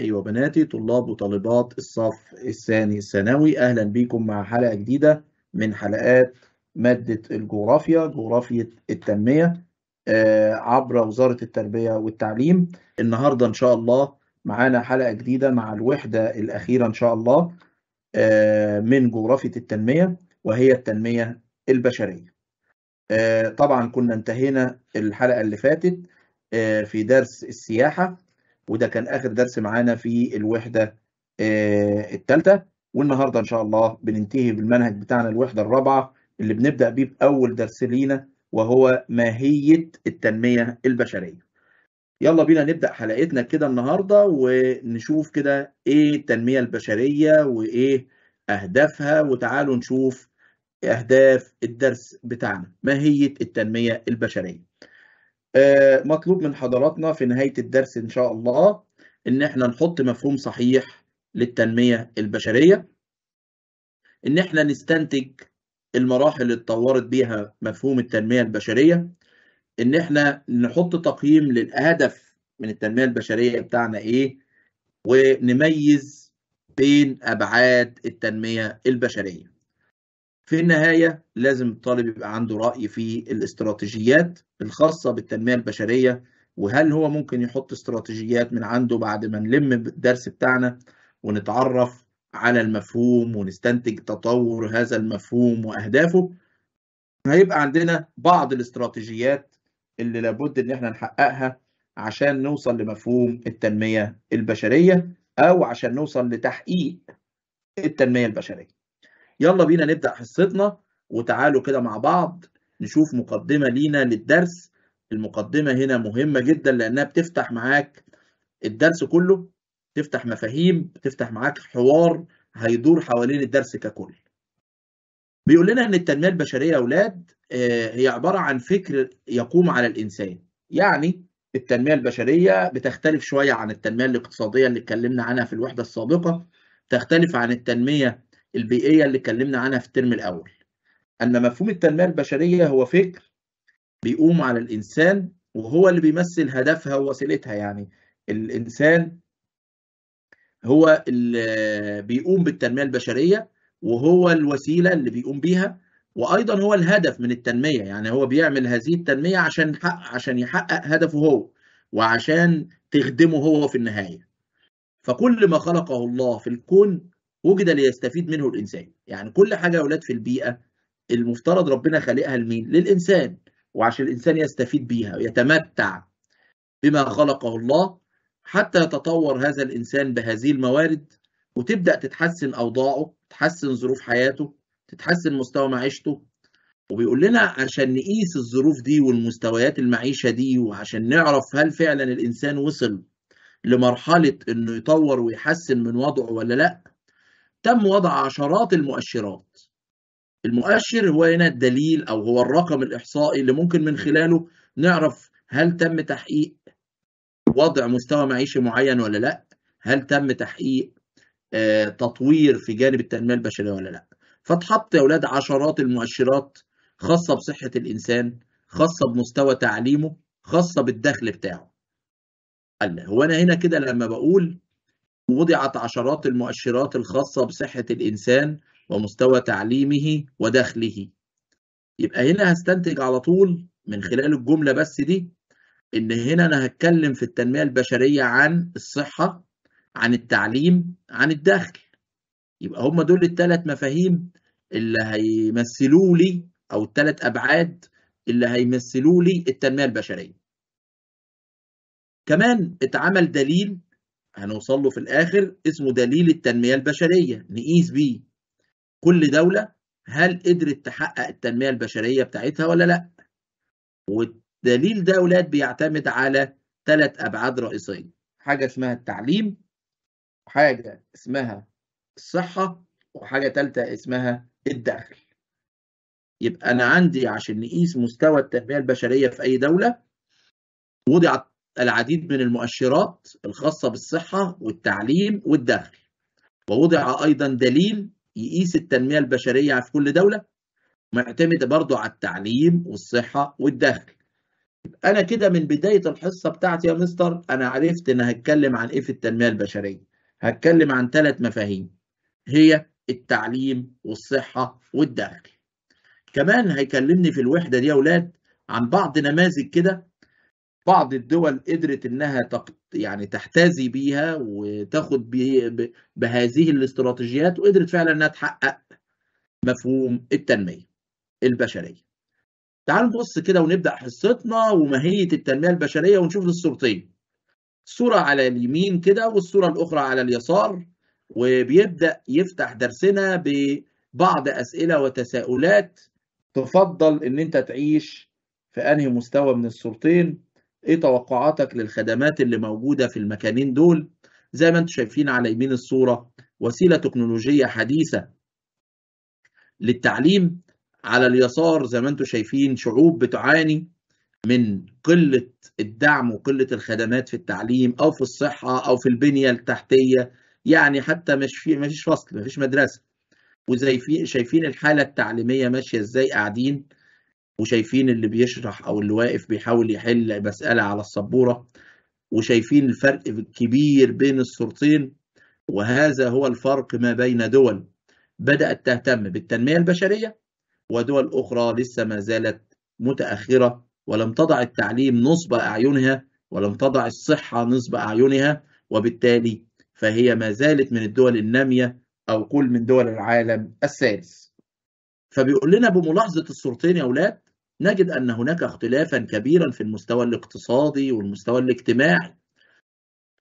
أبنائي أيوة وبناتي طلاب وطالبات الصف الثاني الثانوي أهلا بكم مع حلقة جديدة من حلقات مادة الجغرافيا جغرافية التنمية آه، عبر وزارة التربية والتعليم النهاردة إن شاء الله معانا حلقة جديدة مع الوحدة الأخيرة إن شاء الله آه، من جغرافية التنمية وهي التنمية البشرية آه، طبعا كنا انتهينا الحلقة اللي فاتت في درس السياحة وده كان اخر درس معانا في الوحده آه، الثالثه والنهارده ان شاء الله بننتهي بالمنهج بتاعنا الوحده الرابعه اللي بنبدا بيه باول درس لينا وهو ماهيه التنميه البشريه. يلا بينا نبدا حلقتنا كده النهارده ونشوف كده ايه التنميه البشريه وايه اهدافها وتعالوا نشوف اهداف الدرس بتاعنا ماهيه التنميه البشريه. آه، مطلوب من حضراتنا في نهاية الدرس إن شاء الله إن إحنا نحط مفهوم صحيح للتنمية البشرية إن إحنا نستنتج المراحل اللي اتطورت بيها مفهوم التنمية البشرية إن إحنا نحط تقييم للهدف من التنمية البشرية بتاعنا إيه ونميز بين أبعاد التنمية البشرية في النهاية لازم الطالب يبقى عنده رأي في الاستراتيجيات الخاصة بالتنمية البشرية وهل هو ممكن يحط استراتيجيات من عنده بعد ما نلم الدرس بتاعنا ونتعرف على المفهوم ونستنتج تطور هذا المفهوم وأهدافه هيبقى عندنا بعض الاستراتيجيات اللي لابد إن احنا نحققها عشان نوصل لمفهوم التنمية البشرية أو عشان نوصل لتحقيق التنمية البشرية يلا بينا نبدأ حصتنا وتعالوا كده مع بعض نشوف مقدمة لينا للدرس المقدمة هنا مهمة جدا لأنها بتفتح معاك الدرس كله تفتح مفاهيم تفتح معاك حوار هيدور حوالين الدرس ككل بيقول لنا ان التنميه البشريه يا اولاد آه، هي عباره عن فكر يقوم على الانسان يعني التنميه البشريه بتختلف شويه عن التنميه الاقتصاديه اللي اتكلمنا عنها في الوحده السابقه تختلف عن التنميه البيئيه اللي اتكلمنا عنها في الترم الاول ان مفهوم التنميه البشريه هو فكر بيقوم على الانسان وهو اللي بيمثل هدفها ووسيلتها يعني الانسان هو اللي بيقوم بالتنميه البشريه وهو الوسيله اللي بيقوم بيها وايضا هو الهدف من التنميه يعني هو بيعمل هذه التنميه عشان حق عشان يحقق هدفه هو وعشان تخدمه هو في النهايه فكل ما خلقه الله في الكون وجد ليستفيد منه الانسان يعني كل حاجه يا اولاد في البيئه المفترض ربنا خالقها لمين للانسان وعشان الانسان يستفيد بيها ويتمتع بما خلقه الله حتى يتطور هذا الانسان بهذه الموارد وتبدا تتحسن اوضاعه تتحسن ظروف حياته تتحسن مستوى معيشته وبيقول لنا عشان نقيس الظروف دي والمستويات المعيشه دي وعشان نعرف هل فعلا الانسان وصل لمرحله انه يطور ويحسن من وضعه ولا لا تم وضع عشرات المؤشرات المؤشر هو هنا الدليل أو هو الرقم الإحصائي اللي ممكن من خلاله نعرف هل تم تحقيق وضع مستوى معيشي معين ولا لا هل تم تحقيق آه، تطوير في جانب التنمية البشرية ولا لا فاتحط يا أولاد عشرات المؤشرات خاصة بصحة الإنسان خاصة بمستوى تعليمه خاصة بالدخل بتاعه قال هو أنا هنا كده لما بقول وضعت عشرات المؤشرات الخاصة بصحة الإنسان ومستوى تعليمه ودخله يبقى هنا هستنتج على طول من خلال الجملة بس دي إن هنا أنا هتكلم في التنمية البشرية عن الصحة عن التعليم عن الدخل يبقى هما دول الثلاث مفاهيم اللي هيمثلوا لي أو الثلاث أبعاد اللي هيمثلوا لي التنمية البشرية كمان اتعمل دليل هنوصل له في الآخر اسمه دليل التنمية البشرية نقيس بيه كل دولة هل قدرت تحقق التنمية البشرية بتاعتها ولا لأ والدليل ده أولاد بيعتمد على ثلاث أبعاد رئيسية حاجة اسمها التعليم وحاجة اسمها الصحة وحاجة ثالثة اسمها الدخل يبقى أنا عندي عشان نقيس مستوى التنمية البشرية في أي دولة وضعت العديد من المؤشرات الخاصة بالصحة والتعليم والدخل ووضع أيضا دليل يقيس التنمية البشرية في كل دولة معتمدة برضو على التعليم والصحة والدخل أنا كده من بداية الحصة بتاعتي يا مستر أنا عرفت إن هتكلم عن إيه في التنمية البشرية هتكلم عن ثلاث مفاهيم هي التعليم والصحة والدخل كمان هيكلمني في الوحدة دي يا أولاد عن بعض نماذج كده بعض الدول قدرت انها يعني تحتذي بيها وتاخد بهذه الاستراتيجيات وقدرت فعلا انها تحقق مفهوم التنميه البشريه. تعالوا نبص كده ونبدا حصتنا وماهيه التنميه البشريه ونشوف الصورتين. صوره على اليمين كده والصوره الاخرى على اليسار وبيبدا يفتح درسنا ببعض اسئله وتساؤلات تفضل ان انت تعيش في انهي مستوى من الصورتين ايه توقعاتك للخدمات اللي موجوده في المكانين دول زي ما انتم شايفين على يمين الصوره وسيله تكنولوجيه حديثه للتعليم على اليسار زي ما انتم شايفين شعوب بتعاني من قله الدعم وقله الخدمات في التعليم او في الصحه او في البنيه التحتيه يعني حتى مش في مفيش فصل مفيش مدرسه وزي في شايفين الحاله التعليميه ماشيه ازاي قاعدين وشايفين اللي بيشرح او اللي واقف بيحاول يحل مساله على السبوره وشايفين الفرق الكبير بين الصورتين وهذا هو الفرق ما بين دول بدات تهتم بالتنميه البشريه ودول اخرى لسه ما زالت متاخره ولم تضع التعليم نصب اعينها ولم تضع الصحه نصب اعينها وبالتالي فهي ما زالت من الدول الناميه او كل من دول العالم السادس فبيقول لنا بملاحظه الصورتين يا اولاد نجد أن هناك اختلافا كبيرا في المستوى الاقتصادي والمستوى الاجتماعي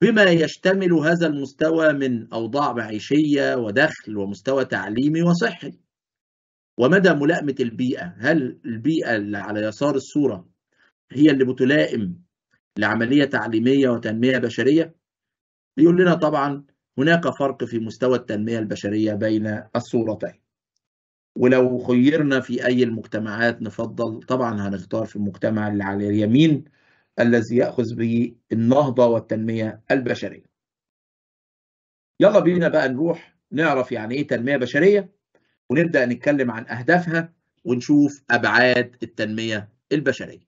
بما يشتمل هذا المستوى من أوضاع معيشية ودخل ومستوى تعليمي وصحي ومدى ملائمة البيئة هل البيئة اللي على يسار الصورة هي اللي بتلائم لعملية تعليمية وتنمية بشرية بيقول لنا طبعا هناك فرق في مستوى التنمية البشرية بين الصورتين ولو خيرنا في أي المجتمعات نفضل طبعا هنختار في المجتمع اللي على اليمين الذي يأخذ به النهضة والتنمية البشرية يلا بينا بقى نروح نعرف يعني إيه تنمية بشرية ونبدأ نتكلم عن أهدافها ونشوف أبعاد التنمية البشرية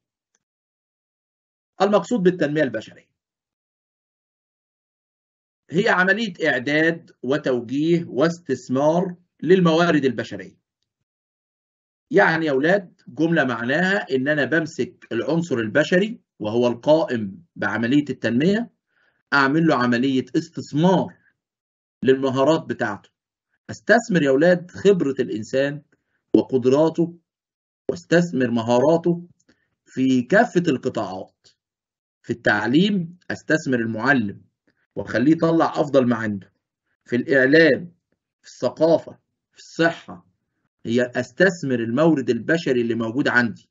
المقصود بالتنمية البشرية هي عملية إعداد وتوجيه واستثمار للموارد البشرية يعني يا اولاد جمله معناها ان انا بمسك العنصر البشري وهو القائم بعمليه التنميه اعمل له عمليه استثمار للمهارات بتاعته استثمر يا اولاد خبره الانسان وقدراته واستثمر مهاراته في كافه القطاعات في التعليم استثمر المعلم واخليه يطلع افضل ما عنده في الاعلام في الثقافه في الصحه هي استثمر المورد البشري اللي موجود عندي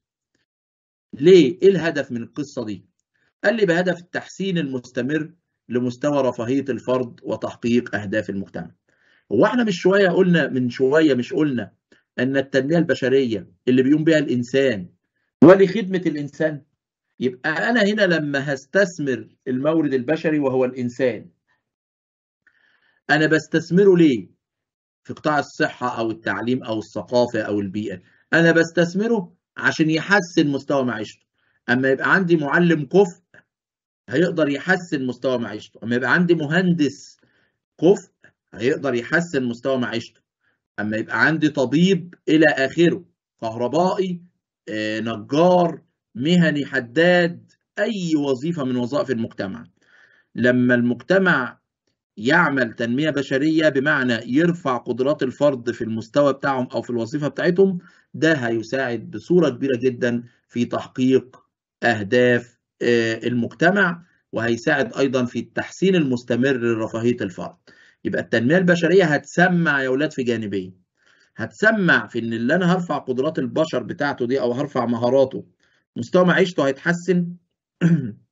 ليه ايه الهدف من القصه دي قال لي بهدف التحسين المستمر لمستوى رفاهيه الفرد وتحقيق اهداف المجتمع هو احنا مش شويه قلنا من شويه مش قلنا ان التنميه البشريه اللي بيقوم بها الانسان ولخدمه الانسان يبقى انا هنا لما هستثمر المورد البشري وهو الانسان انا بستثمره ليه في قطاع الصحة أو التعليم أو الثقافة أو البيئة أنا بستثمره عشان يحسن مستوى معيشته أما يبقى عندي معلم كفء هيقدر يحسن مستوى معيشته أما يبقى عندي مهندس كفء هيقدر يحسن مستوى معيشته أما يبقى عندي طبيب إلى آخره كهربائي آه، نجار مهني حداد أي وظيفة من وظائف المجتمع لما المجتمع يعمل تنمية بشرية بمعنى يرفع قدرات الفرد في المستوى بتاعهم أو في الوظيفة بتاعتهم ده هيساعد بصورة كبيرة جدا في تحقيق أهداف آه، المجتمع وهيساعد أيضا في التحسين المستمر لرفاهية الفرد يبقى التنمية البشرية هتسمع يا أولاد في جانبين هتسمع في ان اللي انا هرفع قدرات البشر بتاعته دي او هرفع مهاراته مستوى معيشته هيتحسن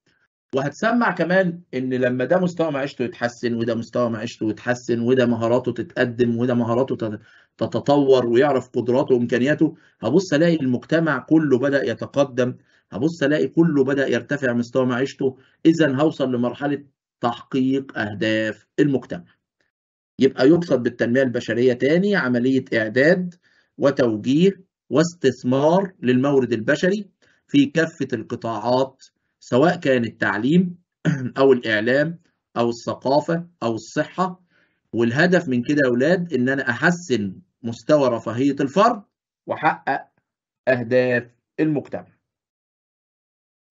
وهتسمع كمان ان لما ده مستوى معيشته يتحسن وده مستوى معيشته يتحسن وده مهاراته تتقدم وده مهاراته تتطور ويعرف قدراته وامكانياته هبص الاقي المجتمع كله بدا يتقدم هبص الاقي كله بدا يرتفع مستوى معيشته اذا هوصل لمرحله تحقيق اهداف المجتمع يبقى يقصد بالتنميه البشريه تاني عمليه اعداد وتوجيه واستثمار للمورد البشري في كافه القطاعات سواء كان التعليم أو الإعلام أو الثقافة أو الصحة والهدف من كده يا أولاد إن أنا أحسن مستوى رفاهية الفرد وأحقق أهداف المجتمع.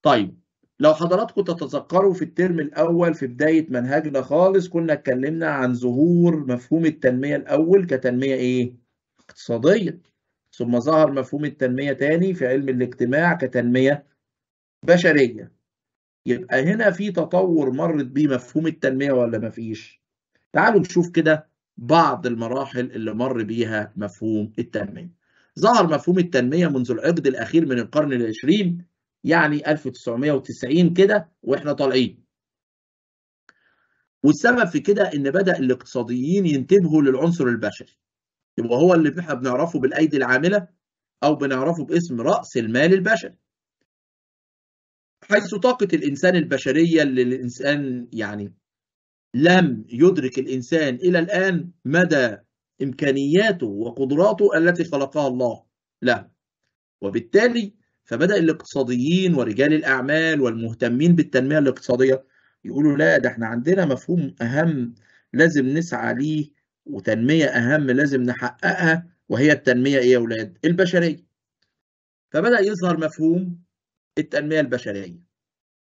طيب لو حضراتكم تتذكروا في الترم الأول في بداية منهجنا خالص كنا اتكلمنا عن ظهور مفهوم التنمية الأول كتنمية إيه؟ اقتصادية ثم ظهر مفهوم التنمية تاني في علم الاجتماع كتنمية بشرية يبقى هنا في تطور مرت بيه مفهوم التنميه ولا ما فيش تعالوا نشوف كده بعض المراحل اللي مر بيها مفهوم التنميه ظهر مفهوم التنميه منذ العقد الاخير من القرن العشرين يعني 1990 كده واحنا طالعين والسبب في كده ان بدا الاقتصاديين ينتبهوا للعنصر البشري يبقى هو اللي احنا بنعرفه بالايدي العامله او بنعرفه باسم راس المال البشري حيث طاقة الإنسان البشرية اللي الإنسان يعني لم يدرك الإنسان إلى الآن مدى إمكانياته وقدراته التي خلقها الله له وبالتالي فبدأ الاقتصاديين ورجال الأعمال والمهتمين بالتنمية الاقتصادية يقولوا لا ده احنا عندنا مفهوم أهم لازم نسعى ليه وتنمية أهم لازم نحققها وهي التنمية إيه يا أولاد؟ البشرية فبدأ يظهر مفهوم التنمية البشرية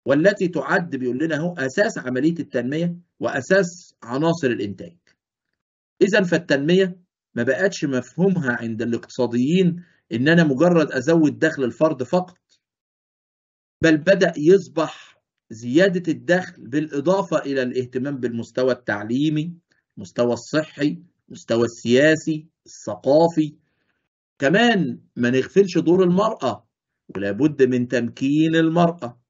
والتي تعد بيقول لنا هو أساس عملية التنمية وأساس عناصر الإنتاج إذا فالتنمية ما بقتش مفهومها عند الاقتصاديين إن أنا مجرد أزود دخل الفرد فقط بل بدأ يصبح زيادة الدخل بالإضافة إلى الاهتمام بالمستوى التعليمي المستوى الصحي المستوى السياسي الثقافي كمان ما نغفلش دور المرأة ولابد من تمكين المرأة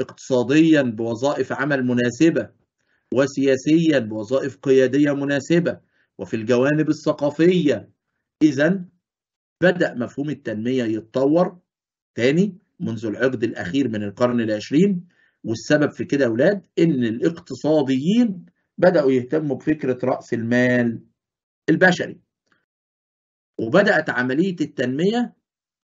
اقتصاديا بوظائف عمل مناسبة وسياسيا بوظائف قيادية مناسبة وفي الجوانب الثقافية إذا بدأ مفهوم التنمية يتطور تاني منذ العقد الأخير من القرن العشرين والسبب في كده أولاد إن الاقتصاديين بدأوا يهتموا بفكرة رأس المال البشري وبدأت عملية التنمية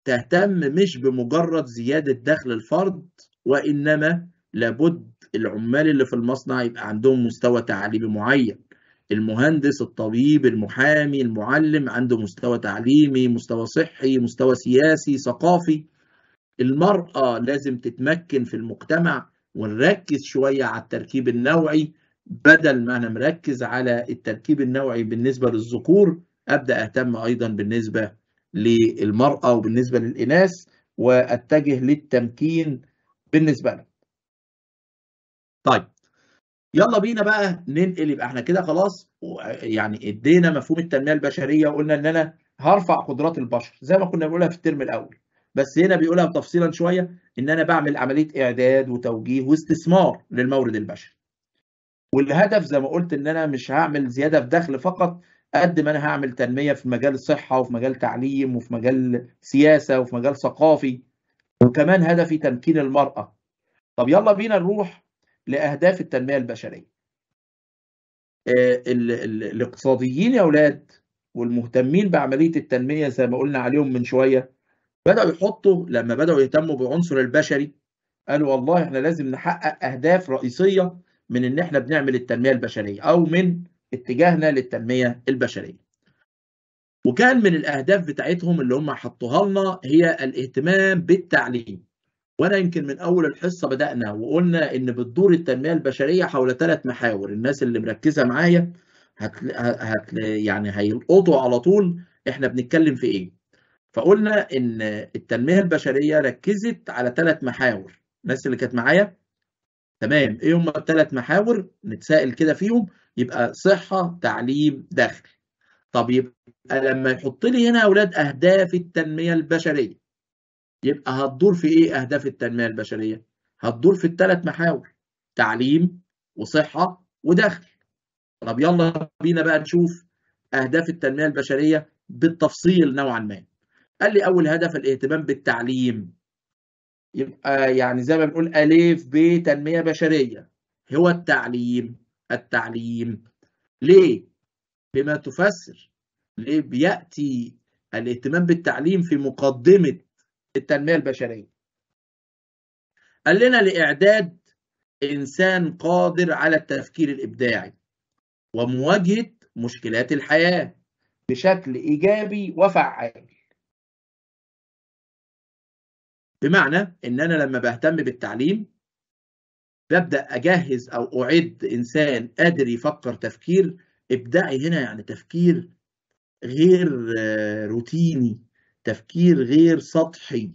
تهتم مش بمجرد زيادة دخل الفرد وإنما لابد العمال اللي في المصنع يبقى عندهم مستوى تعليمي معين المهندس الطبيب المحامي المعلم عنده مستوى تعليمي مستوى صحي مستوى سياسي ثقافي المرأة لازم تتمكن في المجتمع ونركز شوية على التركيب النوعي بدل ما أنا مركز على التركيب النوعي بالنسبة للذكور أبدأ أهتم أيضا بالنسبة للمرأة وبالنسبة للإناث وأتجه للتمكين بالنسبة لهم. طيب يلا بينا بقى ننقل يبقى احنا كده خلاص يعني ادينا مفهوم التنمية البشرية وقلنا ان انا هرفع قدرات البشر زي ما كنا بنقولها في الترم الاول بس هنا بيقولها تفصيلا شوية ان انا بعمل عملية اعداد وتوجيه واستثمار للمورد البشري. والهدف زي ما قلت ان انا مش هعمل زيادة في دخل فقط قد ما انا هعمل تنميه في مجال الصحه وفي مجال تعليم وفي مجال سياسه وفي مجال ثقافي وكمان هدفي تمكين المراه طب يلا بينا نروح لاهداف التنميه البشريه آه، الاقتصاديين يا اولاد والمهتمين بعمليه التنميه زي ما قلنا عليهم من شويه بداوا يحطوا لما بداوا يهتموا بالعنصر البشري قالوا والله احنا لازم نحقق اهداف رئيسيه من ان احنا بنعمل التنميه البشريه او من اتجاهنا للتنميه البشريه وكان من الاهداف بتاعتهم اللي هم حطوها لنا هي الاهتمام بالتعليم وانا يمكن من اول الحصه بدانا وقلنا ان بتدور التنميه البشريه حول ثلاث محاور الناس اللي مركزه معايا هت... هت... يعني هيلقطوا على طول احنا بنتكلم في ايه فقلنا ان التنميه البشريه ركزت على ثلاث محاور الناس اللي كانت معايا تمام ايه هم الثلاث محاور نتسائل كده فيهم يبقى صحة تعليم دخل طب يبقى لما يحط لي هنا أولاد أهداف التنمية البشرية يبقى هتدور في إيه أهداف التنمية البشرية؟ هتدور في الثلاث محاور تعليم وصحة ودخل طب يلا بينا بقى نشوف أهداف التنمية البشرية بالتفصيل نوعا ما قال لي أول هدف الاهتمام بالتعليم يبقى يعني زي ما بنقول ألف ب تنمية بشرية هو التعليم التعليم ليه بما تفسر ليه بياتي الاهتمام بالتعليم في مقدمه التنميه البشريه قال لنا لاعداد انسان قادر على التفكير الابداعي ومواجهه مشكلات الحياه بشكل ايجابي وفعال بمعنى ان انا لما بهتم بالتعليم ببدا اجهز او اعد انسان قادر يفكر تفكير ابداعي هنا يعني تفكير غير آه، روتيني تفكير غير سطحي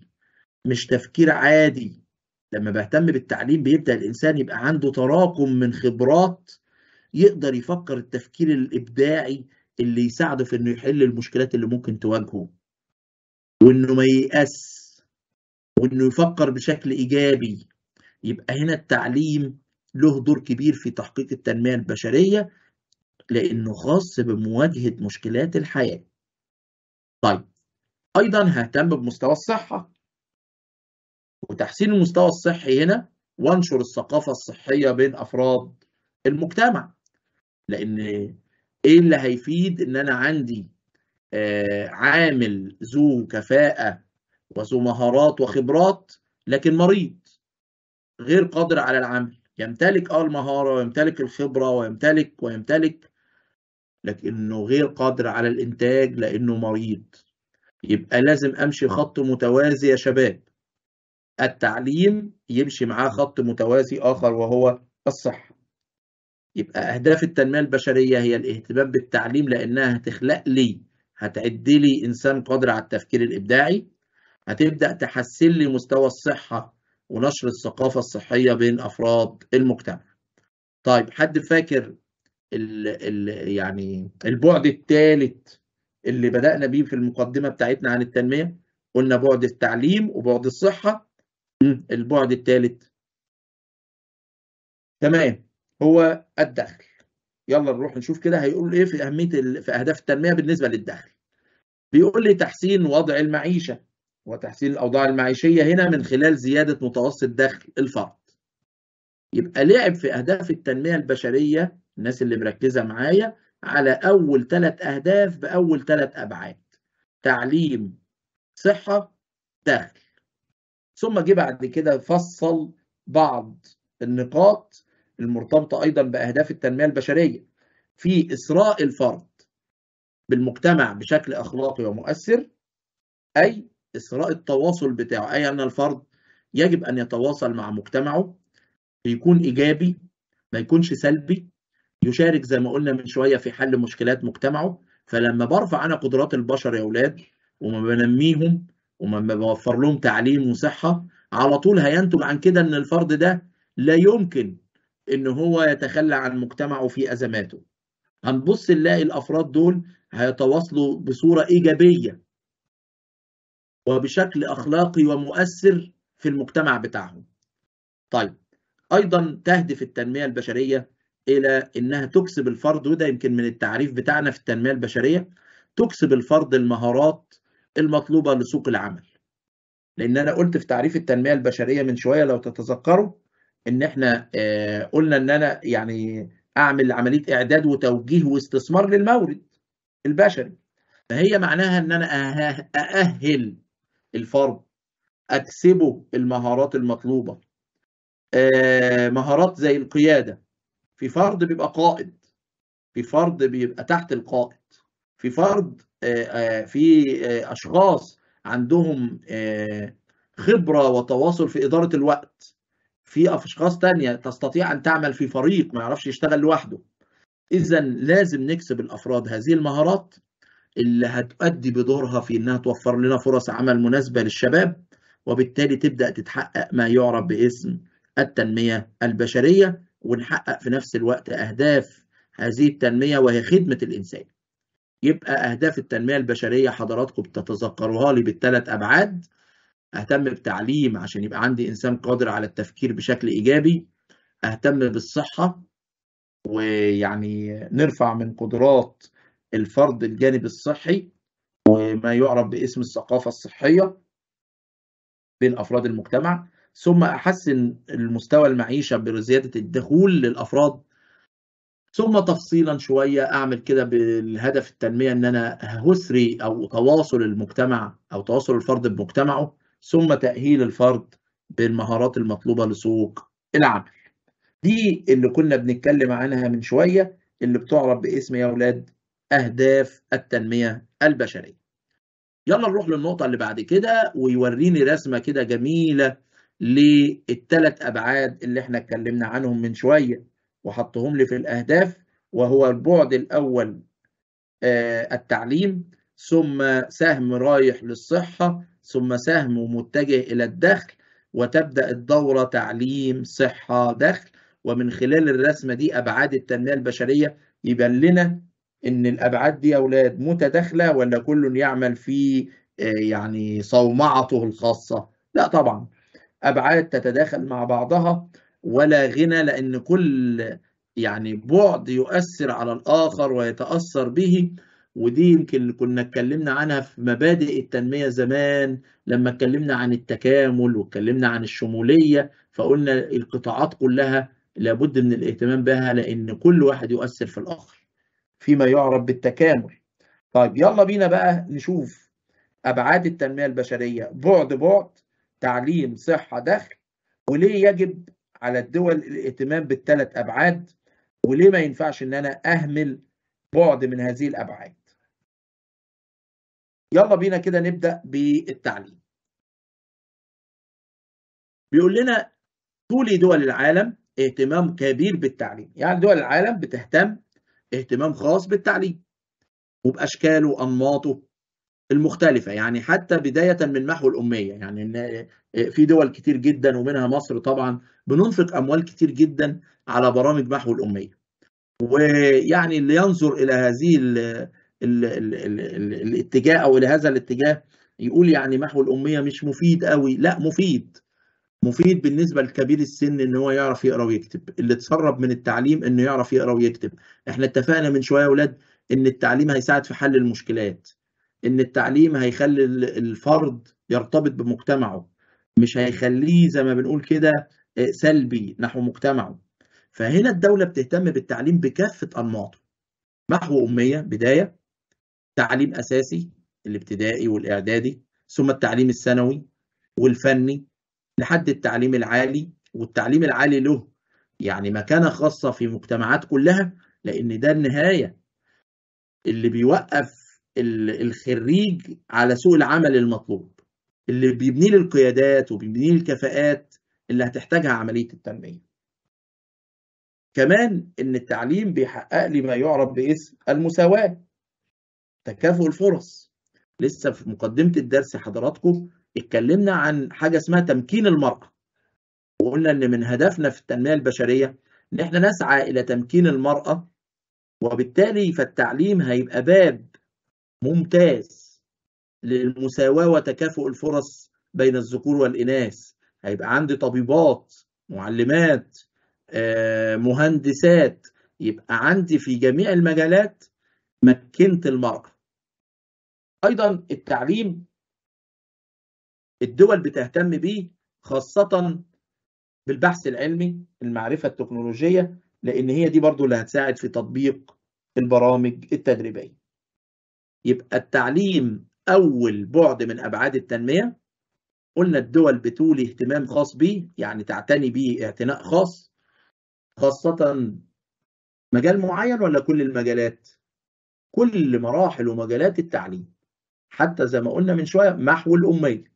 مش تفكير عادي لما بهتم بالتعليم بيبدا الانسان يبقى عنده تراكم من خبرات يقدر يفكر التفكير الابداعي اللي يساعده في انه يحل المشكلات اللي ممكن تواجهه وانه ما ييأس وانه يفكر بشكل ايجابي يبقى هنا التعليم له دور كبير في تحقيق التنمية البشرية لأنه خاص بمواجهة مشكلات الحياة. طيب أيضا ههتم بمستوى الصحة وتحسين المستوى الصحي هنا وانشر الثقافة الصحية بين أفراد المجتمع لأن إيه اللي هيفيد إن أنا عندي آه، عامل ذو كفاءة وذو مهارات وخبرات لكن مريض غير قادر على العمل يمتلك اه المهارة ويمتلك الخبرة ويمتلك ويمتلك لكنه غير قادر على الإنتاج لأنه مريض يبقى لازم أمشي خط متوازي يا شباب التعليم يمشي معاه خط متوازي آخر وهو الصحة يبقى أهداف التنمية البشرية هي الاهتمام بالتعليم لأنها هتخلق لي هتعد لي إنسان قادر على التفكير الإبداعي هتبدأ تحسن لي مستوى الصحة ونشر الثقافة الصحية بين أفراد المجتمع طيب حد فاكر الـ الـ يعني البعد الثالث اللي بدأنا بيه في المقدمة بتاعتنا عن التنمية قلنا بعد التعليم وبعد الصحة البعد الثالث تمام هو الدخل يلا نروح نشوف كده هيقول ايه في اهميه في اهداف التنميه بالنسبه للدخل بيقول لي تحسين وضع المعيشه وتحسين الأوضاع المعيشية هنا من خلال زيادة متوسط دخل الفرد يبقى لعب في أهداف التنمية البشرية الناس اللي مركزة معايا على أول ثلاث أهداف بأول ثلاث أبعاد تعليم صحة دخل ثم جه بعد كده فصل بعض النقاط المرتبطة أيضا بأهداف التنمية البشرية في إسراء الفرد بالمجتمع بشكل أخلاقي ومؤثر أي إثراء التواصل بتاعه أي أن الفرد يجب أن يتواصل مع مجتمعه يكون إيجابي ما يكونش سلبي يشارك زي ما قلنا من شوية في حل مشكلات مجتمعه فلما برفع أنا قدرات البشر يا أولاد وما بنميهم وما بوفر لهم تعليم وصحة على طول هينتج عن كده إن الفرد ده لا يمكن إن هو يتخلى عن مجتمعه في أزماته هنبص نلاقي الافراد دول هيتواصلوا بصوره ايجابيه وبشكل أخلاقي ومؤثر في المجتمع بتاعهم طيب أيضا تهدف التنمية البشرية إلى أنها تكسب الفرد وده يمكن من التعريف بتاعنا في التنمية البشرية تكسب الفرد المهارات المطلوبة لسوق العمل لأن أنا قلت في تعريف التنمية البشرية من شوية لو تتذكروا إن إحنا آه، قلنا إن أنا يعني أعمل عملية إعداد وتوجيه واستثمار للمورد البشري فهي معناها ان انا أه-، ااهل الفرد اكسبه المهارات المطلوبه آه، مهارات زي القياده في فرد بيبقى قائد في فرد بيبقى تحت القائد في فرد آه، آه، في اشخاص عندهم خبره وتواصل في اداره الوقت في اشخاص تانية تستطيع ان تعمل في فريق ما يعرفش يشتغل لوحده اذا لازم نكسب الافراد هذه المهارات اللي هتؤدي بدورها في انها توفر لنا فرص عمل مناسبه للشباب وبالتالي تبدا تتحقق ما يعرف باسم التنميه البشريه ونحقق في نفس الوقت اهداف هذه التنميه وهي خدمه الانسان. يبقى اهداف التنميه البشريه حضراتكم بتتذكروها لي بالثلاث ابعاد اهتم بتعليم عشان يبقى عندي انسان قادر على التفكير بشكل ايجابي اهتم بالصحه ويعني نرفع من قدرات الفرد الجانب الصحي وما يعرف باسم الثقافة الصحية بين أفراد المجتمع ثم أحسن المستوى المعيشة بزيادة الدخول للأفراد ثم تفصيلا شوية أعمل كده بالهدف التنمية إن أنا هسري أو تواصل المجتمع أو تواصل الفرد بمجتمعه ثم تأهيل الفرد بالمهارات المطلوبة لسوق العمل دي اللي كنا بنتكلم عنها من شوية اللي بتعرف باسم يا أولاد أهداف التنمية البشرية يلا نروح للنقطة اللي بعد كده ويوريني رسمة كده جميلة للثلاث أبعاد اللي احنا اتكلمنا عنهم من شوية وحطهم لي في الأهداف وهو البعد الأول آه، التعليم ثم سهم رايح للصحة ثم سهم متجه إلى الدخل وتبدأ الدورة تعليم صحة دخل ومن خلال الرسمة دي أبعاد التنمية البشرية يبان لنا ان الابعاد دي اولاد متداخله ولا كل يعمل في آه، يعني صومعته الخاصه لا طبعا ابعاد تتداخل مع بعضها ولا غنى لان كل يعني بعد يؤثر على الاخر ويتاثر به ودي يمكن كنا اتكلمنا عنها في مبادئ التنميه زمان لما اتكلمنا عن التكامل واتكلمنا عن الشموليه فقلنا القطاعات كلها لابد من الاهتمام بها لان كل واحد يؤثر في الاخر فيما يعرف بالتكامل طيب يلا بينا بقى نشوف أبعاد التنمية البشرية بعد بعد تعليم صحة دخل وليه يجب على الدول الاهتمام بالثلاث أبعاد وليه ما ينفعش إن أنا أهمل بعد من هذه الأبعاد يلا بينا كده نبدأ بالتعليم بيقول لنا طول دول العالم اهتمام كبير بالتعليم يعني دول العالم بتهتم اهتمام خاص بالتعليم وبأشكاله وأنماطه المختلفة يعني حتى بداية من محو الأمية يعني آه، في دول كتير جدا ومنها مصر طبعا بننفق أموال كتير جدا على برامج محو الأمية ويعني اللي ينظر إلى هذه الـ الـ الـ الـ الاتجاه أو إلى هذا الاتجاه يقول يعني محو الأمية مش مفيد قوي لا مفيد مفيد بالنسبه لكبير السن ان هو يعرف يقرا ويكتب اللي اتسرب من التعليم انه يعرف يقرا ويكتب احنا اتفقنا من شويه يا اولاد ان التعليم هيساعد في حل المشكلات ان التعليم هيخلي الفرد يرتبط بمجتمعه مش هيخليه زي ما بنقول كده آه، سلبي نحو مجتمعه فهنا الدوله بتهتم بالتعليم بكافه انماطه محو اميه بدايه تعليم اساسي الابتدائي والاعدادي ثم التعليم الثانوي والفني لحد التعليم العالي والتعليم العالي له يعني مكانة خاصة في مجتمعات كلها لأن ده النهاية اللي بيوقف الخريج على سوق العمل المطلوب اللي بيبني له القيادات وبيبني الكفاءات اللي هتحتاجها عملية التنمية كمان إن التعليم بيحقق لي ما يعرف باسم المساواة تكافؤ الفرص لسه في مقدمة الدرس حضراتكم اتكلمنا عن حاجه اسمها تمكين المراه وقلنا ان من هدفنا في التنميه البشريه ان احنا نسعى الى تمكين المراه وبالتالي فالتعليم هيبقى باب ممتاز للمساواه وتكافؤ الفرص بين الذكور والاناث هيبقى عندي طبيبات معلمات آه، مهندسات يبقى عندي في جميع المجالات مكنت المرأة أيضا التعليم الدول بتهتم بيه خاصة بالبحث العلمي المعرفة التكنولوجية لأن هي دي برضو اللي هتساعد في تطبيق البرامج التدريبية يبقى التعليم أول بعد من أبعاد التنمية قلنا الدول بتولي اهتمام خاص بيه يعني تعتني بيه اعتناء خاص خاصة مجال معين ولا كل المجالات؟ كل مراحل ومجالات التعليم حتى زي ما قلنا من شوية محو الأمية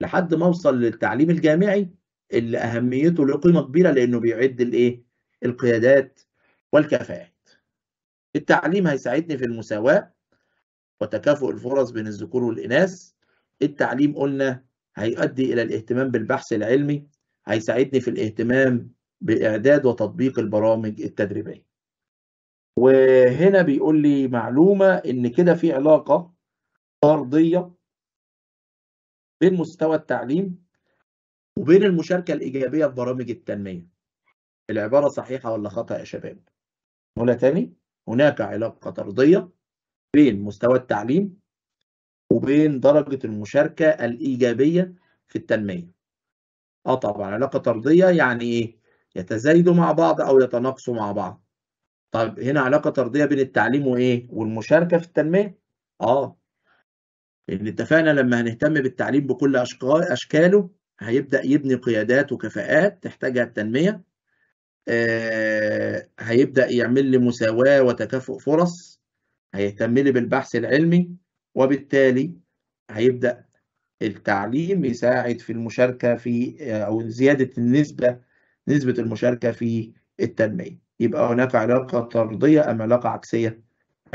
لحد ما اوصل للتعليم الجامعي اللي اهميته له قيمه كبيره لانه بيعد الايه القيادات والكفاءات التعليم هيساعدني في المساواه وتكافؤ الفرص بين الذكور والاناث التعليم قلنا هيؤدي الى الاهتمام بالبحث العلمي هيساعدني في الاهتمام باعداد وتطبيق البرامج التدريبيه وهنا بيقول لي معلومه ان كده في علاقه طرديه بين مستوى التعليم وبين المشاركة الإيجابية في برامج التنمية العبارة صحيحة ولا خطأ يا شباب نقولها تاني هناك علاقة طردية بين مستوى التعليم وبين درجة المشاركة الإيجابية في التنمية اه طبعا علاقة طردية يعني ايه يتزايدوا مع بعض او يتناقصوا مع بعض طيب هنا علاقة طردية بين التعليم وايه والمشاركة في التنمية اه لان اتفقنا لما هنهتم بالتعليم بكل اشكاله هيبدا يبني قيادات وكفاءات تحتاجها التنميه آه، هيبدا يعمل لي مساواه وتكافؤ فرص هيهتم لي بالبحث العلمي وبالتالي هيبدا التعليم يساعد في المشاركه في آه، او زياده النسبه نسبه المشاركه في التنميه يبقى هناك علاقه طرديه ام علاقه عكسيه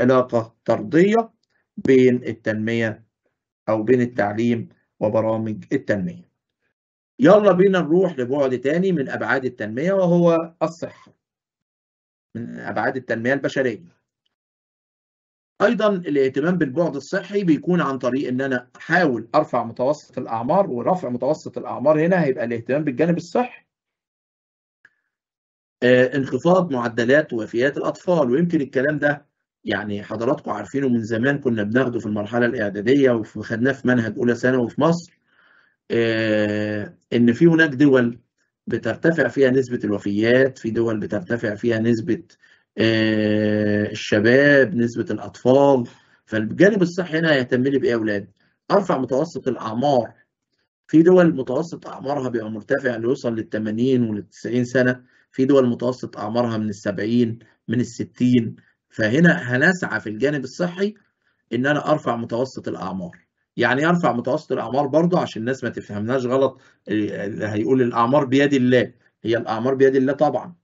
علاقه طرديه بين التنميه أو بين التعليم وبرامج التنمية يلا بينا نروح لبعد تاني من أبعاد التنمية وهو الصحة من أبعاد التنمية البشرية ايضا الاهتمام بالبعد الصحي بيكون عن طريق ان انا احاول ارفع متوسط الاعمار ورفع متوسط الاعمار هنا هيبقى الاهتمام بالجانب الصحي آه، انخفاض معدلات وفيات الاطفال ويمكن الكلام ده يعني حضراتكم عارفينه من زمان كنا بناخده في المرحله الاعداديه وخدناه في منهج اولى ثانوي في مصر آه، ان في هناك دول بترتفع فيها نسبه الوفيات في دول بترتفع فيها نسبه آه، الشباب نسبه الاطفال فالجانب الصحي هنا يهتم لي بايه اولاد ارفع متوسط الاعمار في دول متوسط اعمارها بيبقى مرتفع ليوصل لل 80 وال 90 سنه في دول متوسط اعمارها من ال 70 من ال 60 فهنا هنسعى في الجانب الصحي ان انا ارفع متوسط الاعمار يعني ارفع متوسط الاعمار برضه عشان الناس ما تفهمناش غلط هيقول الاعمار بيد الله هي الاعمار بيد الله طبعا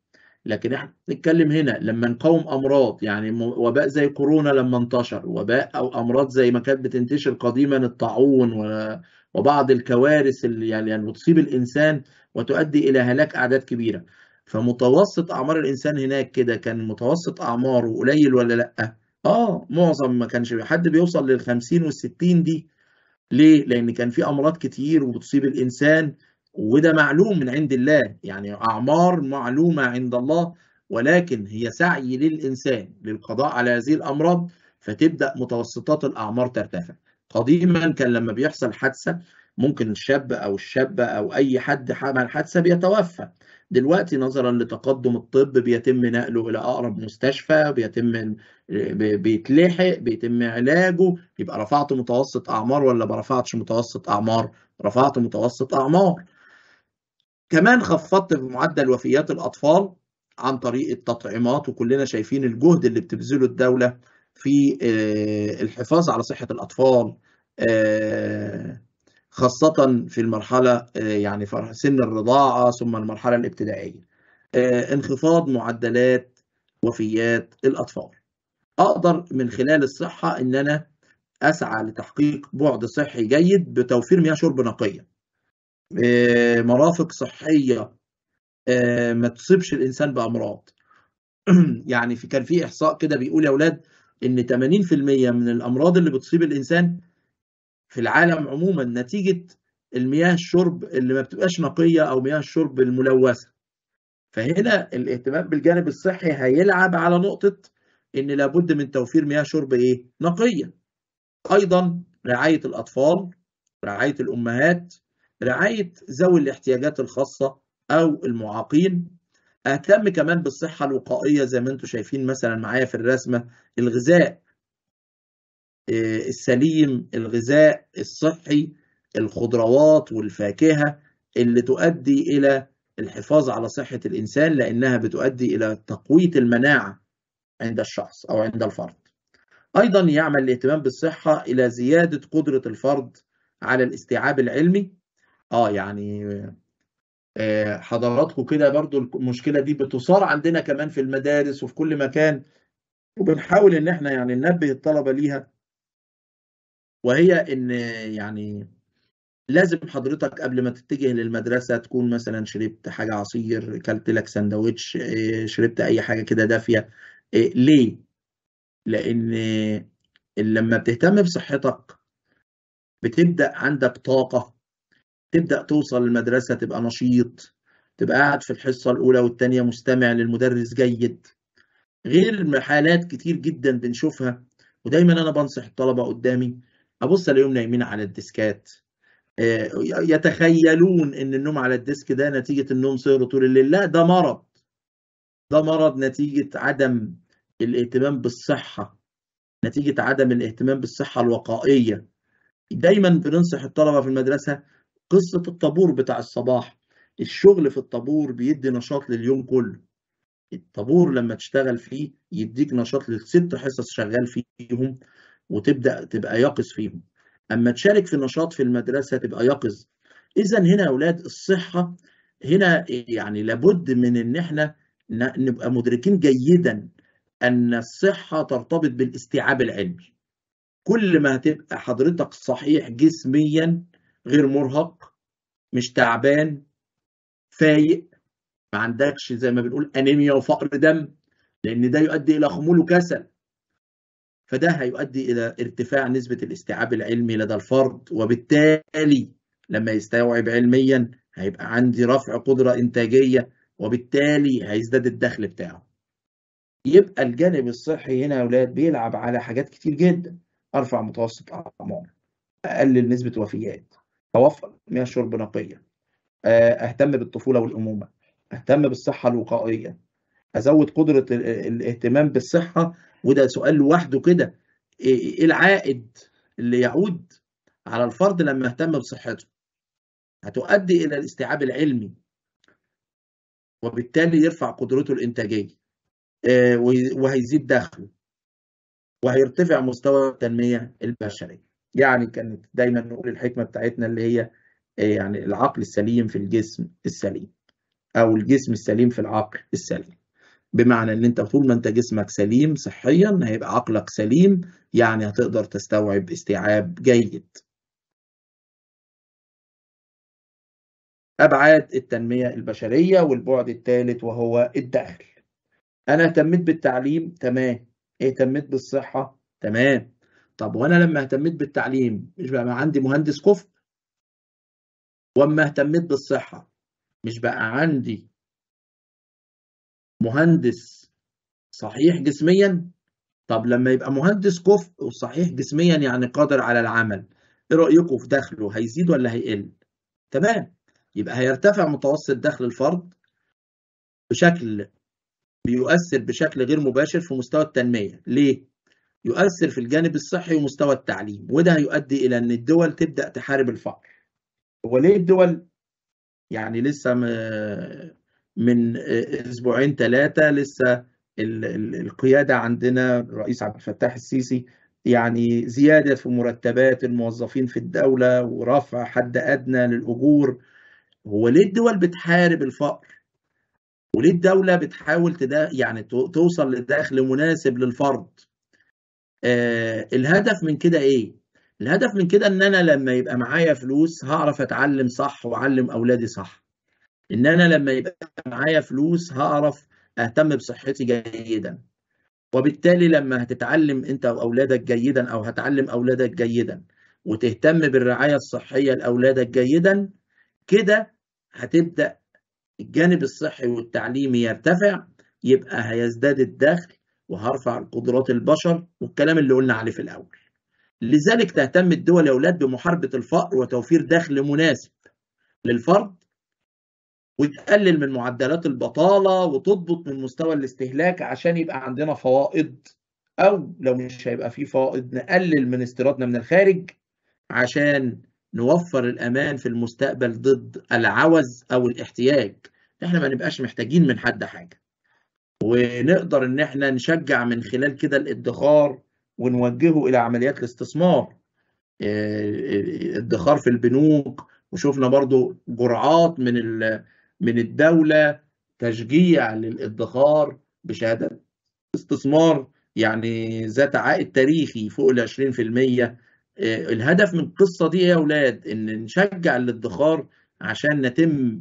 لكن احنا بنتكلم هنا لما نقاوم امراض يعني وباء زي كورونا لما انتشر وباء او امراض زي ما كانت بتنتشر قديما الطاعون وبعض الكوارث اللي يعني،, يعني بتصيب الانسان وتؤدي الى هلاك اعداد كبيره فمتوسط اعمار الانسان هناك كده كان متوسط اعماره قليل ولا لا اه معظم ما كانش حد بيوصل لل50 وال60 دي ليه لان كان في امراض كتير وبتصيب الانسان وده معلوم من عند الله يعني اعمار معلومه عند الله ولكن هي سعي للانسان للقضاء على هذه الامراض فتبدا متوسطات الاعمار ترتفع قديما كان لما بيحصل حادثه ممكن الشاب او الشابه او اي حد عمل حادثه بيتوفى دلوقتي نظرا لتقدم الطب بيتم نقله الى اقرب مستشفى بيتم بيتلحق بيتم علاجه يبقى رفعت متوسط اعمار ولا ما رفعتش متوسط اعمار رفعت متوسط اعمار كمان خفضت معدل وفيات الاطفال عن طريق التطعيمات وكلنا شايفين الجهد اللي بتبذله الدوله في آه، الحفاظ على صحه الاطفال آه، خاصة في المرحلة آه، يعني سن الرضاعة ثم المرحلة الابتدائية آه، انخفاض معدلات وفيات الأطفال أقدر من خلال الصحة إن أنا أسعى لتحقيق بعد صحي جيد بتوفير مياه شرب نقية آه، مرافق صحية ما تصيبش الإنسان بأمراض يعني في كان في إحصاء كده بيقول يا أولاد إن 80% من الأمراض اللي بتصيب الإنسان في العالم عموما نتيجة المياه الشرب اللي ما بتبقاش نقية أو مياه الشرب الملوثة فهنا الاهتمام بالجانب الصحي هيلعب على نقطة إن لابد من توفير مياه شرب إيه؟ نقية أيضا رعاية الأطفال رعاية الأمهات رعاية ذوي الاحتياجات الخاصة أو المعاقين اهتم كمان بالصحه الوقائيه زي ما انتم شايفين مثلا معايا في الرسمه الغذاء السليم الغذاء الصحي الخضروات والفاكهة اللي تؤدي إلى الحفاظ على صحة الإنسان لأنها بتؤدي إلى تقوية المناعة عند الشخص أو عند الفرد أيضا يعمل الاهتمام بالصحة إلى زيادة قدرة الفرد على الاستيعاب العلمي آه يعني آه، حضراتكم كده برضو المشكلة دي بتصار عندنا كمان في المدارس وفي كل مكان وبنحاول ان احنا يعني ننبه الطلبة ليها وهي ان يعني لازم حضرتك قبل ما تتجه للمدرسه تكون مثلا شربت حاجه عصير كلت لك سندوتش آه، شربت اي حاجه كده دافيه آه، ليه لان لما بتهتم بصحتك بتبدا عندك طاقه تبدا توصل المدرسه تبقى نشيط تبقى قاعد في الحصه الاولى والثانيه مستمع للمدرس جيد غير حالات كتير جدا بنشوفها ودايما انا بنصح الطلبه قدامي ابص الاقيهم نايمين على الديسكات آه، يتخيلون ان النوم على الديسك ده نتيجه النوم سهر طول الليل لا ده مرض ده مرض نتيجه عدم الاهتمام بالصحه نتيجه عدم الاهتمام بالصحه الوقائيه دايما بننصح الطلبه في المدرسه قصه الطابور بتاع الصباح الشغل في الطابور بيدي نشاط لليوم كله الطابور لما تشتغل فيه يديك نشاط للست حصص شغال فيهم وتبدا تبقى يقظ فيهم اما تشارك في نشاط في المدرسه تبقى يقظ اذا هنا يا اولاد الصحه هنا يعني لابد من ان احنا نبقى مدركين جيدا ان الصحه ترتبط بالاستيعاب العلمي كل ما هتبقى حضرتك صحيح جسميا غير مرهق مش تعبان فايق ما عندكش زي ما بنقول انيميا وفقر دم لان ده يؤدي الى خمول وكسل فده هيؤدي إلى ارتفاع نسبة الاستيعاب العلمي لدى الفرد وبالتالي لما يستوعب علميا هيبقى عندي رفع قدرة إنتاجية وبالتالي هيزداد الدخل بتاعه يبقى الجانب الصحي هنا يا اولاد بيلعب على حاجات كتير جدا ارفع متوسط اعمار اقلل نسبه الوفيات اوفر مياه شرب نقيه آه، اهتم بالطفوله والامومه اهتم بالصحه الوقائيه ازود قدره الاهتمام بالصحه وده سؤال لوحده كده ايه, إيه العائد اللي يعود على الفرد لما اهتم بصحته هتؤدي الى الاستيعاب العلمي وبالتالي يرفع قدرته الانتاجيه آه، وهيزيد دخله وهيرتفع مستوى التنميه البشريه يعني كانت دايما نقول الحكمه بتاعتنا اللي هي آه، يعني العقل السليم في الجسم السليم او الجسم السليم في العقل السليم بمعنى ان انت طول ما انت جسمك سليم صحيا هيبقى عقلك سليم يعني هتقدر تستوعب استيعاب جيد أبعاد التنمية البشرية والبعد الثالث وهو الدخل أنا اهتميت بالتعليم تمام اهتميت بالصحة تمام طب وأنا لما اهتميت بالتعليم مش بقى عندي مهندس كفء وأما اهتميت بالصحة مش بقى عندي مهندس صحيح جسميا طب لما يبقى مهندس كفء وصحيح جسميا يعني قادر على العمل ايه رايكم في دخله هيزيد ولا هيقل تمام يبقى هيرتفع متوسط دخل الفرد بشكل بيؤثر بشكل غير مباشر في مستوى التنميه ليه يؤثر في الجانب الصحي ومستوى التعليم وده هيؤدي الى ان الدول تبدا تحارب الفقر هو ليه الدول يعني لسه من آه، اسبوعين ثلاثه لسه القياده عندنا الرئيس عبد الفتاح السيسي يعني زياده في مرتبات الموظفين في الدوله ورفع حد ادنى للاجور هو ليه الدول بتحارب الفقر؟ وليه الدوله بتحاول تدا يعني توصل لدخل مناسب للفرد؟ آه الهدف من كده ايه؟ الهدف من كده ان انا لما يبقى معايا فلوس هعرف اتعلم صح واعلم اولادي صح. ان انا لما يبقى معايا فلوس هعرف اهتم بصحتي جيدا وبالتالي لما هتتعلم انت واولادك جيدا او هتعلم اولادك جيدا وتهتم بالرعايه الصحيه لاولادك جيدا كده هتبدا الجانب الصحي والتعليمي يرتفع يبقى هيزداد الدخل وهرفع قدرات البشر والكلام اللي قلنا عليه في الاول لذلك تهتم الدول يا اولاد بمحاربه الفقر وتوفير دخل مناسب للفرد وتقلل من معدلات البطالة وتضبط من مستوى الاستهلاك عشان يبقى عندنا فوائد أو لو مش هيبقى في فوائد نقلل من استيرادنا من الخارج عشان نوفر الأمان في المستقبل ضد العوز أو الاحتياج احنا ما نبقاش محتاجين من حد حاجة ونقدر إن احنا نشجع من خلال كده الادخار ونوجهه إلى عمليات الاستثمار آه، آه، آه، ادخار في البنوك وشفنا برضو جرعات من من الدولة تشجيع للادخار بشهادات استثمار يعني ذات عائد تاريخي فوق ال 20% آه، الهدف من القصة دي يا أولاد إن نشجع الادخار عشان نتم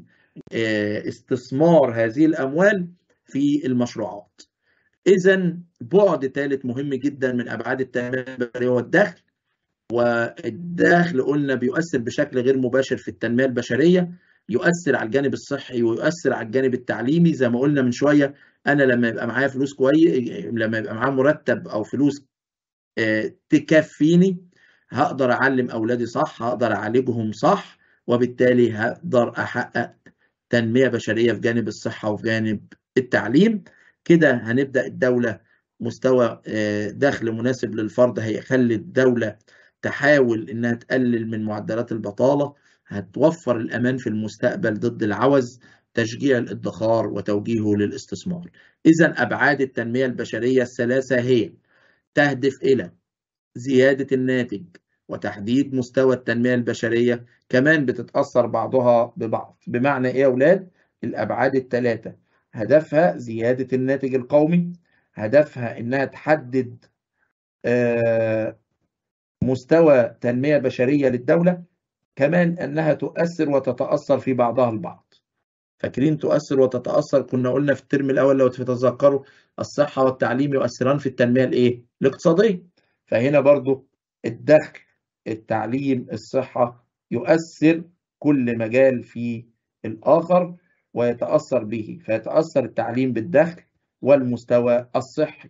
آه، استثمار هذه الأموال في المشروعات إذا بعد ثالث مهم جدا من أبعاد التنمية البشرية هو الدخل والدخل قلنا بيؤثر بشكل غير مباشر في التنمية البشرية يؤثر على الجانب الصحي ويؤثر على الجانب التعليمي زي ما قلنا من شويه انا لما يبقى معايا فلوس كويس لما يبقى معايا مرتب او فلوس آه، تكفيني هقدر اعلم اولادي صح هقدر اعالجهم صح وبالتالي هقدر احقق تنميه بشريه في جانب الصحه وفي جانب التعليم كده هنبدا الدوله مستوى آه، دخل مناسب للفرد هيخلي الدوله تحاول انها تقلل من معدلات البطاله هتوفر الأمان في المستقبل ضد العوز تشجيع الادخار وتوجيهه للاستثمار إذا أبعاد التنمية البشرية الثلاثة هي تهدف إلى زيادة الناتج وتحديد مستوى التنمية البشرية كمان بتتأثر بعضها ببعض بمعنى إيه يا أولاد؟ الأبعاد الثلاثة هدفها زيادة الناتج القومي هدفها إنها تحدد آه، مستوى تنمية بشرية للدولة كمان أنها تؤثر وتتأثر في بعضها البعض فاكرين تؤثر وتتأثر كنا قلنا في الترم الأول لو تتذكروا الصحة والتعليم يؤثران في التنمية الإيه؟ الاقتصادية فهنا برضو الدخل التعليم الصحة يؤثر كل مجال في الآخر ويتأثر به فيتأثر التعليم بالدخل والمستوى الصحي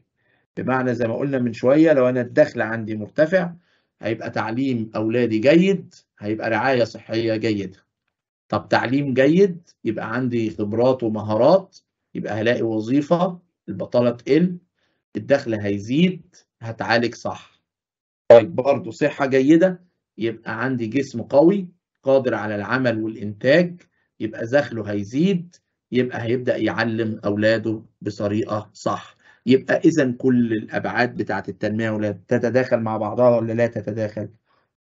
بمعنى زي ما قلنا من شوية لو أنا الدخل عندي مرتفع هيبقى تعليم أولادي جيد هيبقى رعاية صحية جيدة طب تعليم جيد يبقى عندي خبرات ومهارات يبقى هلاقي وظيفة البطالة تقل الدخل هيزيد هتعالج صح طيب برضه صحة جيدة يبقى عندي جسم قوي قادر على العمل والإنتاج يبقى دخله هيزيد يبقى هيبدأ يعلم أولاده بطريقة صح يبقى اذا كل الابعاد بتاعه التنميه ولا تتداخل مع بعضها ولا لا تتداخل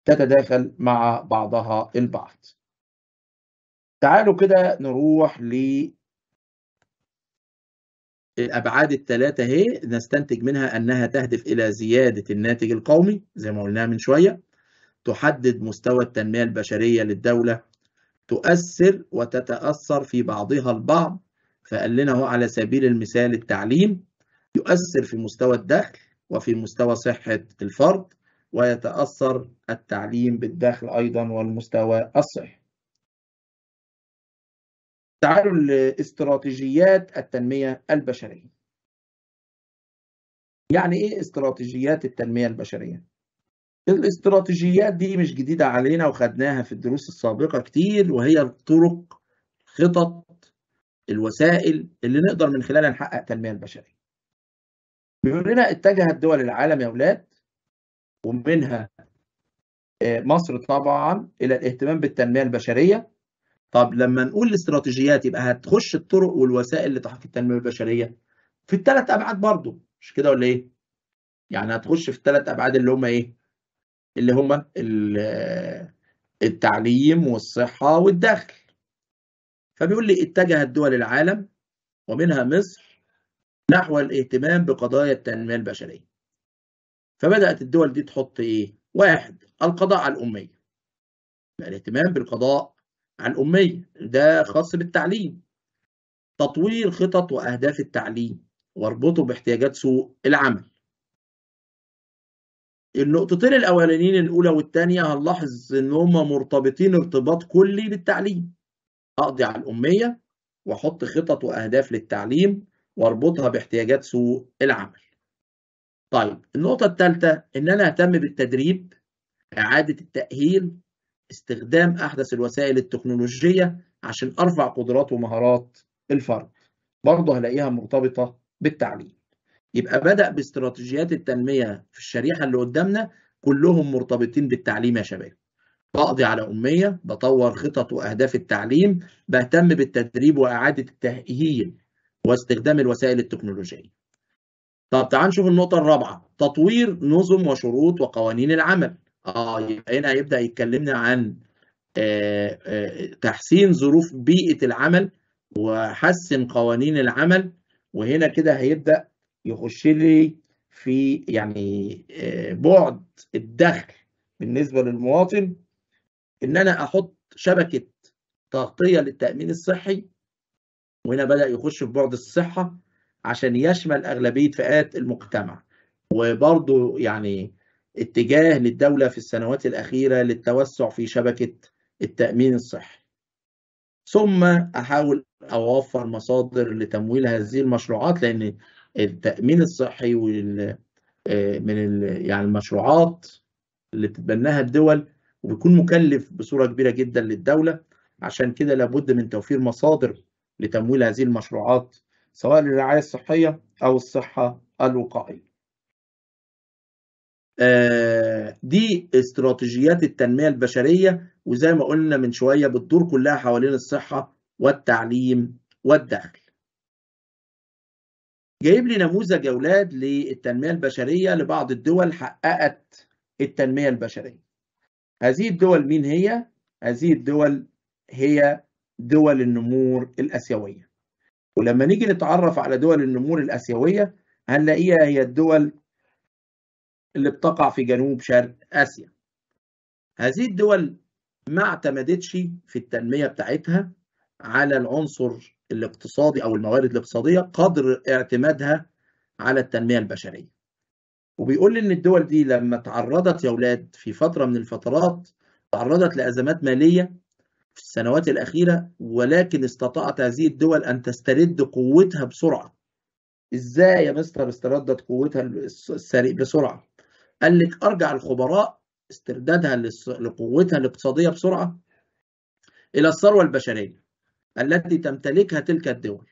تتداخل مع بعضها البعض تعالوا كده نروح ل الابعاد الثلاثه اهي نستنتج منها انها تهدف الى زياده الناتج القومي زي ما قلناها من شويه تحدد مستوى التنميه البشريه للدوله تؤثر وتتاثر في بعضها البعض فقال لنا هو على سبيل المثال التعليم يؤثر في مستوى الدخل وفي مستوى صحة الفرد ويتأثر التعليم بالدخل أيضا والمستوى الصحي تعالوا لاستراتيجيات التنمية البشرية يعني إيه استراتيجيات التنمية البشرية؟ الاستراتيجيات دي مش جديدة علينا وخدناها في الدروس السابقة كتير وهي الطرق خطط الوسائل اللي نقدر من خلالها نحقق التنمية البشرية بيقول لنا اتجهت دول العالم يا اولاد ومنها آه، مصر طبعا الى الاهتمام بالتنميه البشريه طب لما نقول الاستراتيجيات يبقى هتخش الطرق والوسائل لتحقيق التنميه البشريه في الثلاث ابعاد برضه مش كده ولا ايه؟ يعني هتخش في الثلاث ابعاد اللي هم ايه؟ اللي هم آه، التعليم والصحه والدخل فبيقول لي اتجهت دول العالم ومنها مصر نحو الاهتمام بقضايا التنمية البشرية فبدأت الدول دي تحط إيه؟ واحد القضاء على الأمية الاهتمام بالقضاء على الأمية ده خاص بالتعليم تطوير خطط وأهداف التعليم واربطه باحتياجات سوق العمل النقطتين الأولانيين الأولى والثانية هنلاحظ إن هما مرتبطين ارتباط كلي بالتعليم أقضي على الأمية وأحط خطط وأهداف للتعليم واربطها باحتياجات سوق العمل. طيب النقطة الثالثة إن أنا أهتم بالتدريب إعادة التأهيل استخدام أحدث الوسائل التكنولوجية عشان أرفع قدرات ومهارات الفرد برضه هلاقيها مرتبطة بالتعليم يبقى بدأ باستراتيجيات التنمية في الشريحة اللي قدامنا كلهم مرتبطين بالتعليم يا شباب بقضي على أمية بطور خطط وأهداف التعليم بهتم بالتدريب وإعادة التأهيل واستخدام الوسائل التكنولوجية طب تعال نشوف النقطة الرابعة تطوير نظم وشروط وقوانين العمل اه يبقى هنا هيبدأ يتكلمنا عن آه، آه، تحسين ظروف بيئة العمل وحسن قوانين العمل وهنا كده هيبدأ يخش لي في يعني آه، بعد الدخل بالنسبة للمواطن إن أنا أحط شبكة تغطية للتأمين الصحي وهنا بدأ يخش في بعد الصحة عشان يشمل أغلبية فئات المجتمع وبرضه يعني اتجاه للدولة في السنوات الأخيرة للتوسع في شبكة التأمين الصحي ثم أحاول أوفر مصادر لتمويل هذه المشروعات لأن التأمين الصحي وال من ال... يعني المشروعات اللي بتتبناها الدول وبيكون مكلف بصورة كبيرة جدا للدولة عشان كده لابد من توفير مصادر لتمويل هذه المشروعات سواء للرعاية الصحية أو الصحة الوقائية آه، دي استراتيجيات التنمية البشرية وزي ما قلنا من شوية بتدور كلها حوالين الصحة والتعليم والدخل جايب لي نموذج اولاد للتنميه البشريه لبعض الدول حققت التنميه البشريه هذه الدول مين هي هذه الدول هي دول النمور الاسيويه ولما نيجي نتعرف على دول النمور الاسيويه هنلاقيها هي الدول اللي بتقع في جنوب شرق اسيا هذه الدول ما اعتمدتش في التنميه بتاعتها على العنصر الاقتصادي او الموارد الاقتصاديه قدر اعتمادها على التنميه البشريه وبيقول لي ان الدول دي لما تعرضت يا اولاد في فتره من الفترات تعرضت لازمات ماليه في السنوات الأخيرة ولكن استطاعت هذه الدول أن تسترد قوتها بسرعة إزاي يا مستر استردت قوتها بسرعة قال لك أرجع الخبراء استردادها لقوتها الاقتصادية بسرعة إلى الثروة البشرية التي تمتلكها تلك الدول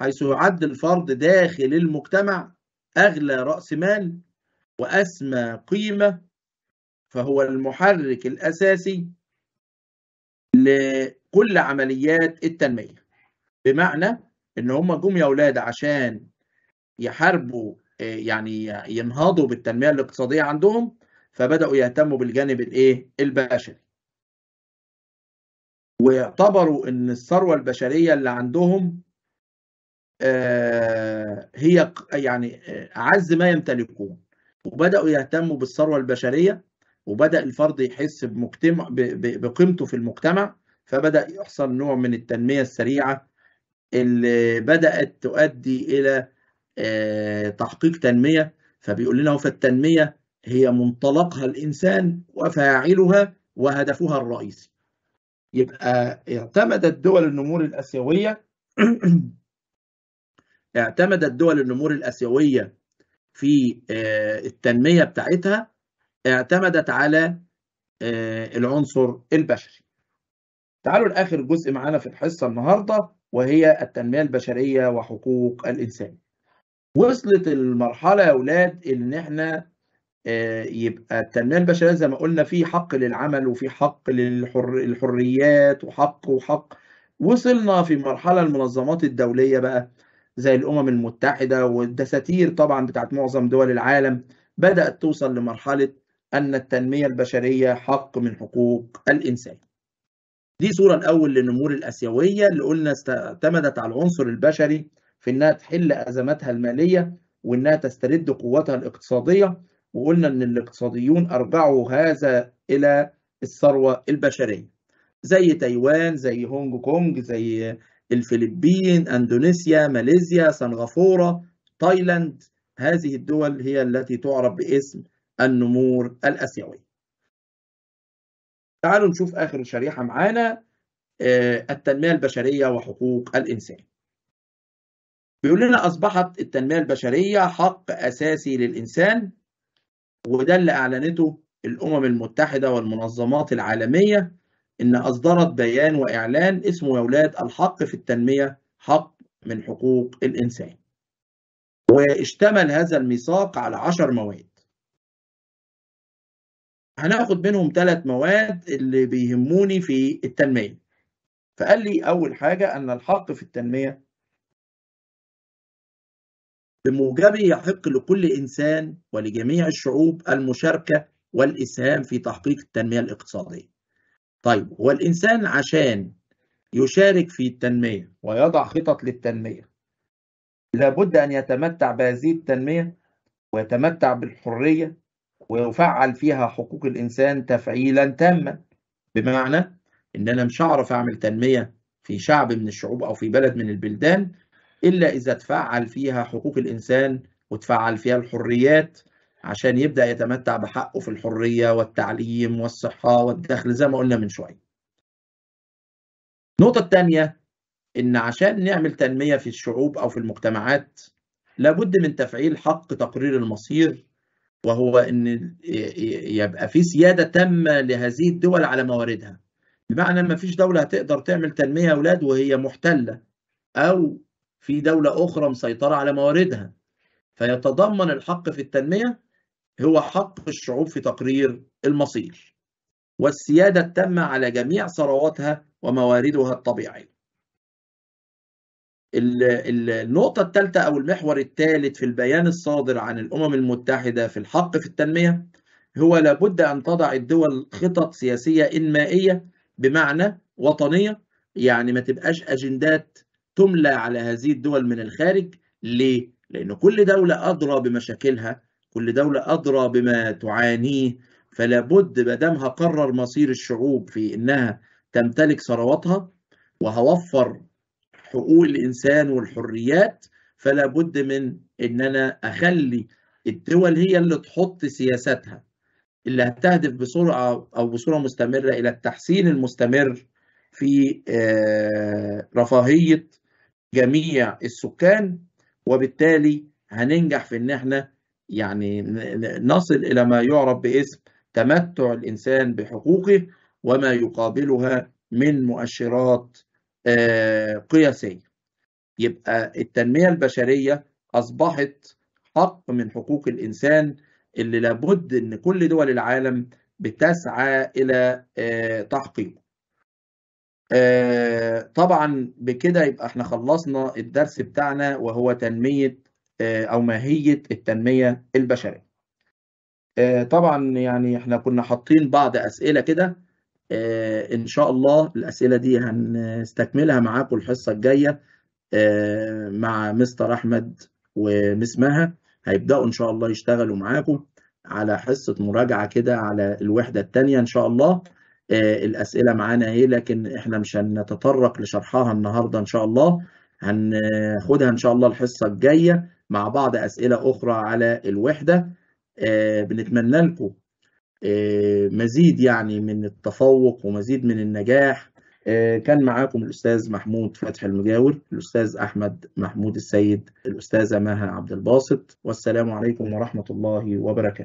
حيث يعد الفرد داخل المجتمع أغلى رأس مال وأسمى قيمة فهو المحرك الأساسي لكل عمليات التنميه بمعنى ان هم جم يا اولاد عشان يحاربوا آه، يعني ينهضوا بالتنميه الاقتصاديه عندهم فبداوا يهتموا بالجانب الايه البشري ويعتبروا ان الثروه البشريه اللي عندهم آه، هي يعني آه، اعز ما يمتلكون وبداوا يهتموا بالثروه البشريه وبدا الفرد يحس بمجتمع بقيمته في المجتمع فبدا يحصل نوع من التنميه السريعه اللي بدات تؤدي الى آه، تحقيق تنميه فبيقول لنا فالتنميه هي منطلقها الانسان وفاعلها وهدفها الرئيسي يبقى اعتمدت دول النمور الاسيويه اعتمدت دول النمور الاسيويه في آه، التنميه بتاعتها اعتمدت على آه، العنصر البشري تعالوا لاخر جزء معانا في الحصه النهارده وهي التنميه البشريه وحقوق الانسان وصلت المرحله يا اولاد ان احنا آه، يبقى التنميه البشريه زي ما قلنا في حق للعمل وفي حق للحريات وحق وحق وصلنا في مرحله المنظمات الدوليه بقى زي الامم المتحده والدساتير طبعا بتاعت معظم دول العالم بدات توصل لمرحله أن التنمية البشرية حق من حقوق الإنسان دي صورة الأول للنمور الأسيوية اللي قلنا اعتمدت على العنصر البشري في إنها تحل أزماتها المالية وإنها تسترد قوتها الاقتصادية وقلنا إن الاقتصاديون أرجعوا هذا إلى الثروة البشرية زي تايوان زي هونج كونج زي الفلبين اندونيسيا ماليزيا سنغافوره تايلاند هذه الدول هي التي تعرف باسم النمور الآسيوية تعالوا نشوف آخر شريحة معانا آه، التنمية البشرية وحقوق الإنسان بيقول لنا أصبحت التنمية البشرية حق أساسي للإنسان وده اللي أعلنته الأمم المتحدة والمنظمات العالمية إن أصدرت بيان وإعلان اسمه يا اولاد الحق في التنمية حق من حقوق الإنسان واشتمل هذا الميثاق على عشر مواد هناخد منهم ثلاث مواد اللي بيهموني في التنمية فقال لي أول حاجة أن الحق في التنمية بموجبه يحق لكل إنسان ولجميع الشعوب المشاركة والإسهام في تحقيق التنمية الاقتصادية طيب هو الإنسان عشان يشارك في التنمية ويضع خطط للتنمية لابد أن يتمتع بهذه التنمية ويتمتع بالحرية ويفعل فيها حقوق الانسان تفعيلا تاما بمعنى ان انا مش هعرف اعمل تنميه في شعب من الشعوب او في بلد من البلدان الا اذا تفعل فيها حقوق الانسان وتفعل فيها الحريات عشان يبدا يتمتع بحقه في الحريه والتعليم والصحه والدخل زي ما قلنا من شويه. النقطه الثانيه ان عشان نعمل تنميه في الشعوب او في المجتمعات لابد من تفعيل حق تقرير المصير وهو ان يبقى في سياده تامه لهذه الدول على مواردها بمعنى ما فيش دوله هتقدر تعمل تنميه اولاد وهي محتله او في دوله اخرى مسيطره على مواردها فيتضمن الحق في التنميه هو حق الشعوب في تقرير المصير والسياده التامه على جميع ثرواتها ومواردها الطبيعيه النقطة الثالثة أو المحور الثالث في البيان الصادر عن الأمم المتحدة في الحق في التنمية هو لابد أن تضع الدول خطط سياسية إنمائية بمعنى وطنية يعني ما تبقاش أجندات تملى على هذه الدول من الخارج ليه؟ لأن كل دولة أدرى بمشاكلها كل دولة أدرى بما تعانيه فلا بد ما دامها قرر مصير الشعوب في إنها تمتلك ثرواتها وهوفر حقوق الانسان والحريات فلا بد من ان انا اخلي الدول هي اللي تحط سياساتها اللي هتهدف بسرعه او بصوره مستمره الى التحسين المستمر في آه، رفاهيه جميع السكان وبالتالي هننجح في ان احنا يعني نصل الى ما يعرف باسم تمتع الانسان بحقوقه وما يقابلها من مؤشرات آه، قياسية يبقى التنمية البشرية أصبحت حق من حقوق الإنسان اللي لابد أن كل دول العالم بتسعى إلى آه، تحقيقه آه، طبعا بكده يبقى احنا خلصنا الدرس بتاعنا وهو تنمية أو ماهية التنمية البشرية طبعا يعني احنا كنا حاطين بعض أسئلة كده آه، ان شاء الله الاسئله دي هنستكملها معاكم الحصه الجايه آه، مع مستر احمد ومس مها هيبداوا ان شاء الله يشتغلوا معاكم على حصه مراجعه كده على الوحده الثانيه ان شاء الله آه، الاسئله معانا ايه لكن احنا مش هنتطرق لشرحها النهارده ان شاء الله هناخدها ان شاء الله الحصه الجايه مع بعض اسئله اخرى على الوحده بنتمنى لكم آه، مزيد يعني من التفوق ومزيد من النجاح آه، كان معاكم الأستاذ محمود فتح المجاور الأستاذ أحمد محمود السيد الأستاذة مها عبد الباسط والسلام عليكم ورحمة الله وبركاته